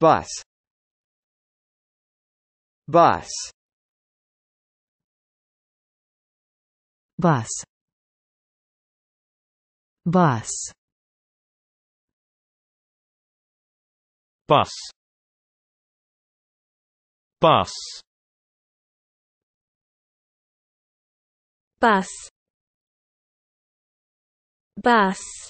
bus bus bus bus bus bus bus bus